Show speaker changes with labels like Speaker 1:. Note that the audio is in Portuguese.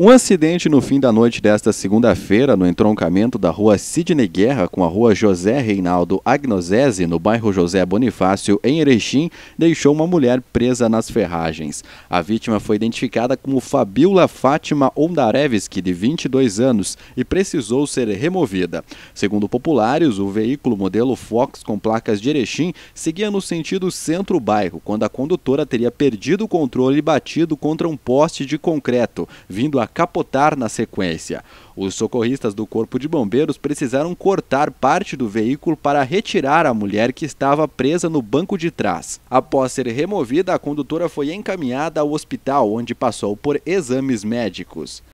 Speaker 1: Um acidente no fim da noite desta segunda-feira, no entroncamento da rua Sidney Guerra com a rua José Reinaldo Agnosese, no bairro José Bonifácio, em Erechim, deixou uma mulher presa nas ferragens. A vítima foi identificada como Fabiola Fátima Ondarevski, de 22 anos, e precisou ser removida. Segundo populares, o veículo modelo Fox com placas de Erechim seguia no sentido centro-bairro, quando a condutora teria perdido o controle e batido contra um poste de concreto, vindo a capotar na sequência. Os socorristas do Corpo de Bombeiros precisaram cortar parte do veículo para retirar a mulher que estava presa no banco de trás. Após ser removida, a condutora foi encaminhada ao hospital, onde passou por exames médicos.